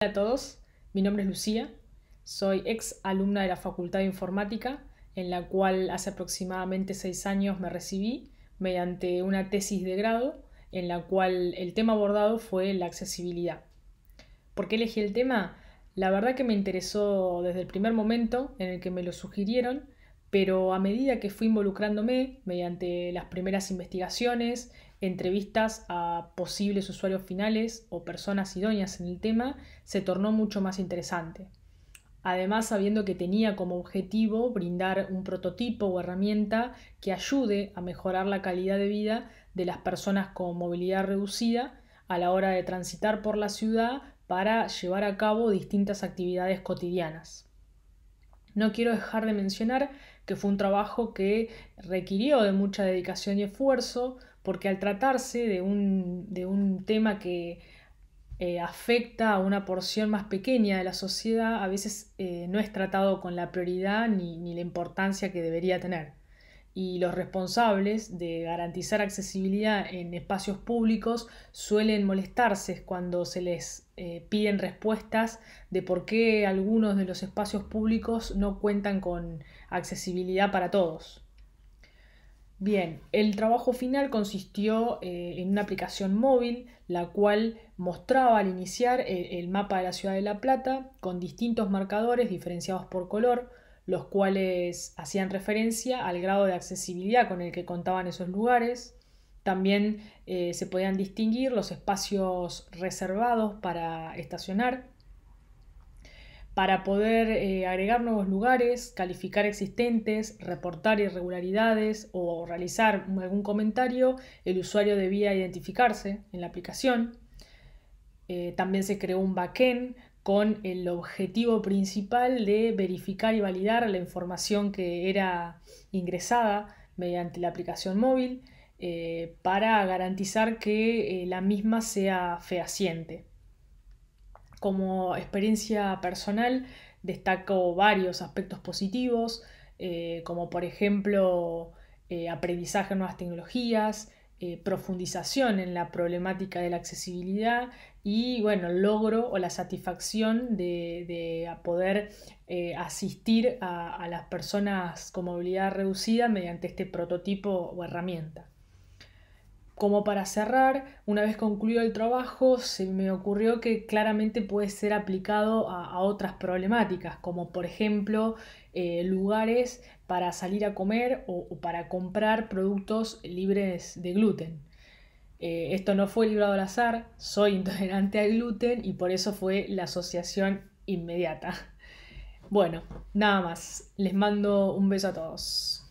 Hola a todos, mi nombre es Lucía, soy ex alumna de la Facultad de Informática, en la cual hace aproximadamente seis años me recibí mediante una tesis de grado en la cual el tema abordado fue la accesibilidad. ¿Por qué elegí el tema? La verdad que me interesó desde el primer momento en el que me lo sugirieron pero a medida que fui involucrándome mediante las primeras investigaciones, entrevistas a posibles usuarios finales o personas idóneas en el tema, se tornó mucho más interesante. Además, sabiendo que tenía como objetivo brindar un prototipo o herramienta que ayude a mejorar la calidad de vida de las personas con movilidad reducida a la hora de transitar por la ciudad para llevar a cabo distintas actividades cotidianas. No quiero dejar de mencionar que fue un trabajo que requirió de mucha dedicación y esfuerzo, porque al tratarse de un, tema que eh, afecta a una porción más pequeña de la sociedad, a veces eh, no es tratado con la prioridad ni la importancia que debería tener y los responsables de garantizar accesibilidad en espacios públicos suelen molestarse cuando se les eh, piden respuestas de por qué algunos de los espacios públicos no cuentan con accesibilidad para todos. Bien, el trabajo final consistió eh, en una aplicación móvil, la cual mostraba al iniciar eh, el mapa de la ciudad de La Plata con distintos marcadores diferenciados por color, los cuales hacían referencia al grado de accesibilidad con el que contaban esos lugares. También eh, se podían distinguir los espacios reservados para estacionar. Para poder eh, agregar nuevos lugares, calificar existentes, reportar irregularidades o realizar algún comentario, el usuario debía identificarse en la aplicación. Eh, también se creó un backend con el objetivo principal de verificar y validar la información que era ingresada mediante la aplicación móvil eh, para garantizar que eh, la misma sea fehaciente. Como experiencia personal destaco varios aspectos positivos, eh, como por ejemplo aprendizaje de nuevas tecnologías, eh, profundización en la problemática de la accesibilidad y bueno, el logro o la satisfacción de, poder eh, asistir a, a las personas con movilidad reducida mediante este prototipo o herramienta. Como para cerrar, una vez concluido el trabajo, se me ocurrió que claramente puede ser aplicado a, otras problemáticas, como por ejemplo eh, lugares para salir a comer o, para comprar productos libres de gluten. Eh, esto no fue librado al azar, soy intolerante al gluten y por eso fue la asociación inmediata. Bueno, nada más, les mando un beso a todos.